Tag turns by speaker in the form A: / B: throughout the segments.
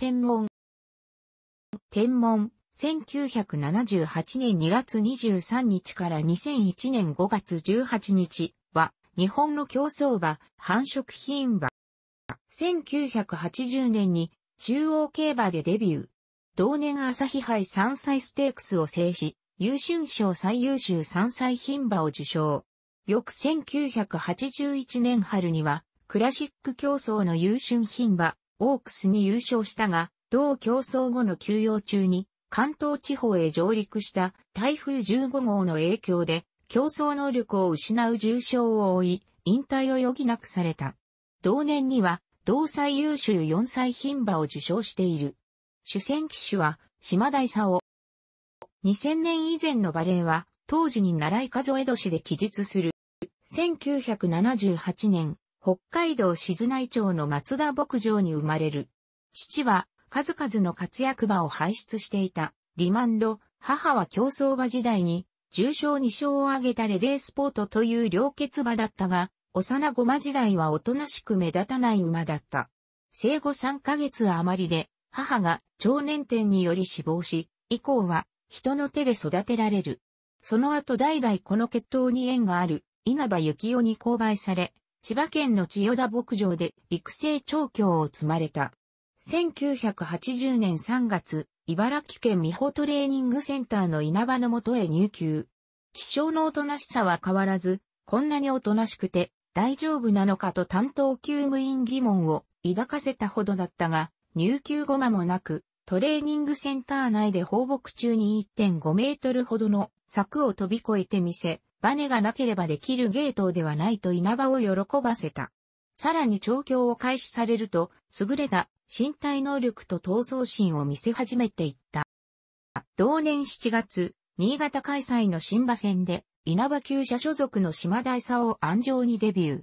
A: 天文。天文、1978年2月23日から2001年5月18日は、日本の競争馬、繁殖品馬。1980年に中央競馬でデビュー。同年朝日杯3歳ステークスを制し、優春賞最優秀3歳牝馬を受賞。翌1981年春には、クラシック競争の優春牝馬、オークスに優勝したが、同競争後の休養中に関東地方へ上陸した台風15号の影響で競争能力を失う重傷を負い、引退を余儀なくされた。同年には、同歳優秀4歳牝馬を受賞している。主戦騎手は、島佐勲。2000年以前の馬例は、当時に習い数え年で記述する。1978年、北海道静内町の松田牧場に生まれる。父は数々の活躍馬を輩出していた。リマンド、母は競争馬時代に重賞2勝を挙げたレレースポートという両血馬だったが、幼子馬時代はおとなしく目立たない馬だった。生後3ヶ月余りで、母が長年点により死亡し、以降は人の手で育てられる。その後代々この血統に縁がある稲葉幸雄に勾配され、千葉県の千代田牧場で育成調教を積まれた。1980年3月、茨城県美穂トレーニングセンターの稲葉のもとへ入球。気象のおとなしさは変わらず、こんなにおとなしくて大丈夫なのかと担当急務員疑問を抱かせたほどだったが、入球後間もなく、トレーニングセンター内で放牧中に1.5メートルほどの柵を飛び越えてみせ、バネがなければできる芸当ではないと稲葉を喜ばせた。さらに調教を開始されると、優れた身体能力と闘争心を見せ始めていった。同年7月、新潟開催の新馬戦で、稲葉厩舎所属の島大佐を安城にデビュー。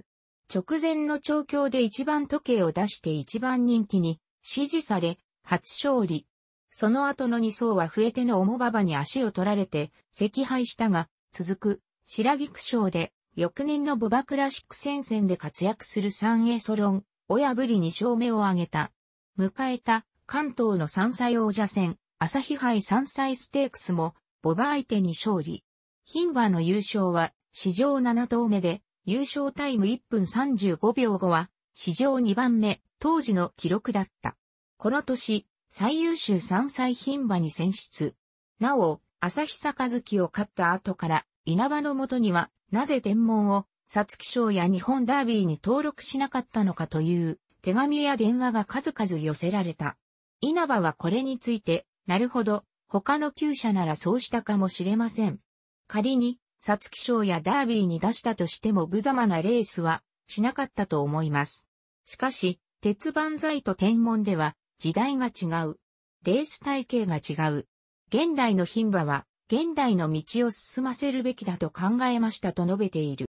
A: 直前の調教で一番時計を出して一番人気に支持され、初勝利。その後の2走は増えての重馬場に足を取られて、赤敗したが、続く白菊賞で、翌年のボバクラシック戦線で活躍する三エソロン、親ぶり2勝目を挙げた。迎えた、関東の三歳王者戦、朝日杯三歳ステークスも、ボバ相手に勝利。牝馬の優勝は、史上7投目で、優勝タイム1分35秒後は、史上2番目、当時の記録だった。この年、最優秀山歳牝馬に選出。なお、朝日月を勝った後から、稲葉のもとには、なぜ天文を、皐月賞や日本ダービーに登録しなかったのかという、手紙や電話が数々寄せられた。稲葉はこれについて、なるほど、他の厩舎ならそうしたかもしれません。仮に、皐月賞やダービーに出したとしても無様なレースは、しなかったと思います。しかし、鉄板材と天文では、時代が違う。レース体系が違う。現代の牝馬は、現代の道を進ませるべきだと考えましたと述べている。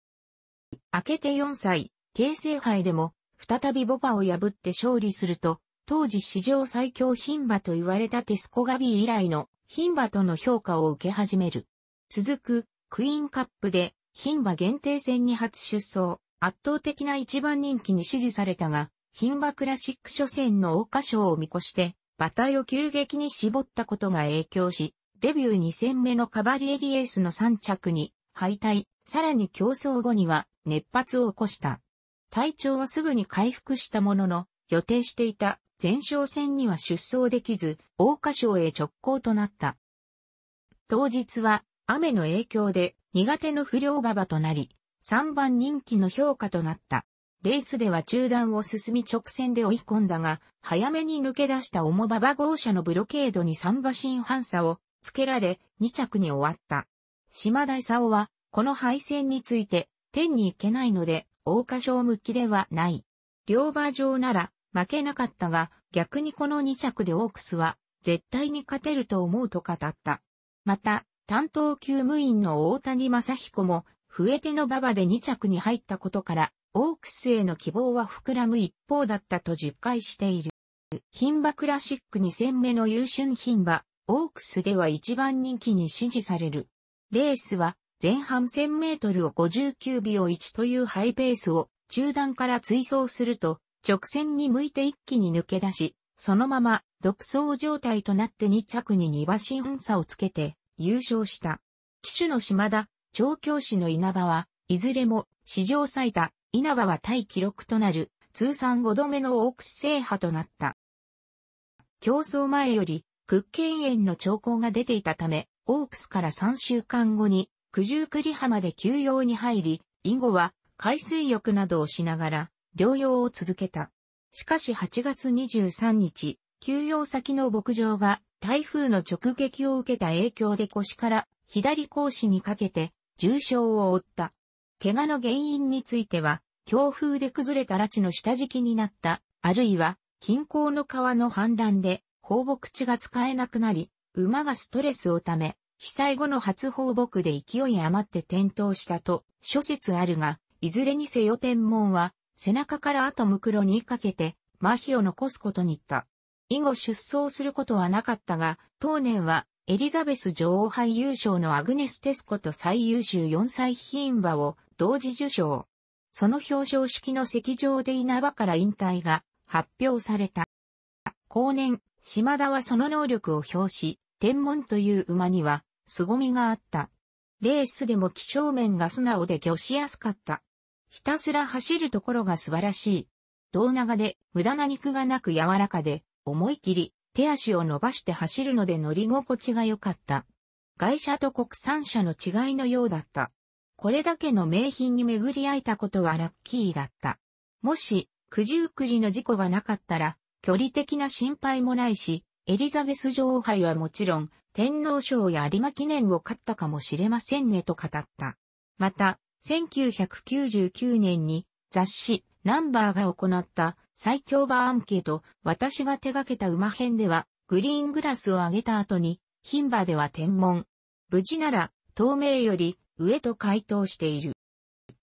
A: 明けて4歳、京成杯でも、再びボバを破って勝利すると、当時史上最強牝馬と言われたテスコガビー以来の牝馬との評価を受け始める。続く、クイーンカップで、牝馬限定戦に初出走、圧倒的な一番人気に支持されたが、牝馬クラシック初戦の桜花賞を見越して、馬体を急激に絞ったことが影響し、デビュー2戦目のカバリエリエースの3着に敗退、さらに競争後には熱発を起こした。体調はすぐに回復したものの、予定していた前哨戦には出走できず、大花賞へ直行となった。当日は雨の影響で苦手の不良馬場となり、3番人気の評価となった。レースでは中断を進み直線で追い込んだが、早めに抜け出した重馬場号車のブロケードに3馬身反差をつけられ、2着に終わった。島田勲は、この敗戦について、天に行けないので、大花賞向きではない。両馬場なら、負けなかったが、逆にこの2着でオークスは、絶対に勝てると思うと語った。また、担当級務員の大谷正彦も、笛手の馬場で2着に入ったことから、オークスへの希望は膨らむ一方だったと実感している。牝馬クラシック2戦目の優秀牝馬、オークスでは一番人気に支持される。レースは前半1000メートルを59秒1というハイペースを中段から追走すると直線に向いて一気に抜け出し、そのまま独走状態となって2着に2馬身差をつけて優勝した。騎手の島田、調教師の稲葉は、いずれも史上最多、稲葉は対記録となる通算5度目のオークス制覇となった。競争前より屈腱炎の兆候が出ていたため、オークスから3週間後に九十九里浜で休養に入り、以後は海水浴などをしながら療養を続けた。しかし8月23日、休養先の牧場が台風の直撃を受けた影響で腰から左格子にかけて重傷を負った。怪我の原因については、強風で崩れた拉致の下敷きになった、あるいは近郊の川の氾濫で放牧地が使えなくなり、馬がストレスをため、被災後の初放牧で勢い余って転倒したと諸説あるが、いずれにせよ天文は背中から後むくろにかけて麻痺を残すことに言った。以後出走することはなかったが、当年はエリザベス女王杯優勝のアグネス・テスコと最優秀4歳品馬を同時受賞。その表彰式の席上で稲葉から引退が発表された。後年、島田はその能力を表し、天文という馬には、凄みがあった。レースでも気象面が素直で魚しやすかった。ひたすら走るところが素晴らしい。胴長で無駄な肉がなく柔らかで、思い切り手足を伸ばして走るので乗り心地が良かった。外車と国産車の違いのようだった。これだけの名品に巡り合えたことはラッキーだった。もし、九十九里の事故がなかったら、距離的な心配もないし、エリザベス女王杯はもちろん、天皇賞や有馬記念を勝ったかもしれませんねと語った。また、1999年に雑誌ナンバーが行った最強馬アンケート、私が手掛けた馬編では、グリーングラスを上げた後に、牝馬では天文。無事なら、透明より上と回答している。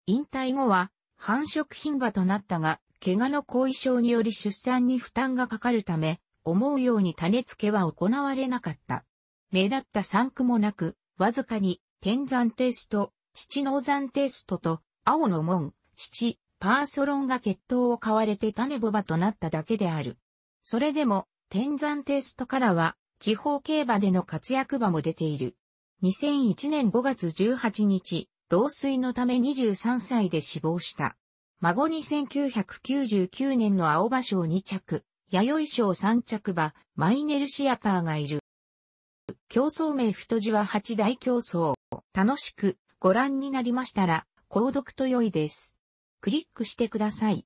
A: 引退後は、繁殖牝馬となったが、怪我の後遺症により出産に負担がかかるため、思うように種付けは行われなかった。目立った産区もなく、わずかに、天山テスト、父の山テストと、青の門、父、パーソロンが血統を買われて種ボバとなっただけである。それでも、天山テストからは、地方競馬での活躍馬も出ている。2001年5月18日、老衰のため23歳で死亡した。孫に1999年の青葉賞2着、弥生賞3着馬、マイネルシアターがいる。競争名太字は8大競争。楽しくご覧になりましたら、購読と良いです。クリックしてください。